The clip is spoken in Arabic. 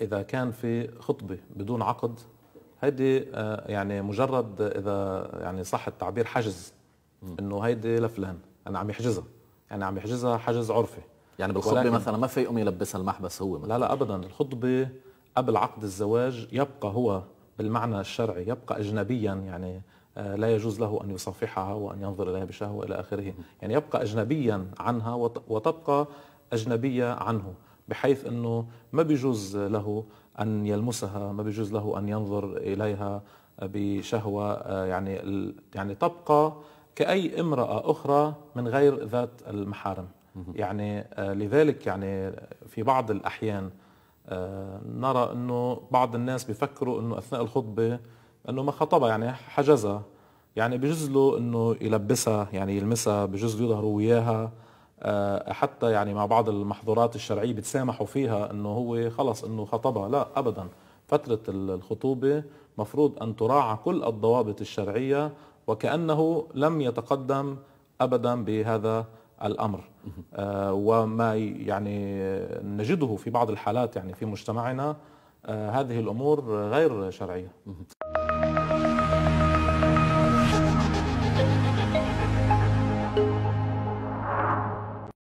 اذا كان في خطبه بدون عقد هيدي آه، يعني مجرد اذا يعني صح التعبير حجز انه هيدي لفلان انا عم يحجزها يعني عم يحجزها حجز عرفي يعني بالخطبه مثلا ما في يقوم يلبسها المحبس هو مثلا. لا لا ابدا الخطبه قبل عقد الزواج يبقى هو بالمعنى الشرعي يبقى اجنبيا يعني آه، لا يجوز له ان يصافحها وان ينظر اليها بشهوه الى اخره يعني يبقى اجنبيا عنها وتبقى اجنبيه عنه بحيث انه ما بيجوز له ان يلمسها ما بيجوز له ان ينظر اليها بشهوه آه، يعني يعني تبقى كاي امراه اخرى من غير ذات المحارم يعني آه، لذلك يعني في بعض الاحيان آه، نرى انه بعض الناس بيفكروا انه اثناء الخطبه انه ما خطبها يعني حجزها يعني بجوز له انه يلبسها يعني يلمسها بجوز يظهروا وياها آه، حتى يعني مع بعض المحظورات الشرعيه بتسامحوا فيها انه هو خلص انه خطبها لا ابدا فتره الخطوبه مفروض ان تراعى كل الضوابط الشرعيه وكانه لم يتقدم ابدا بهذا الامر آه، وما يعني نجده في بعض الحالات يعني في مجتمعنا آه، هذه الامور غير شرعيه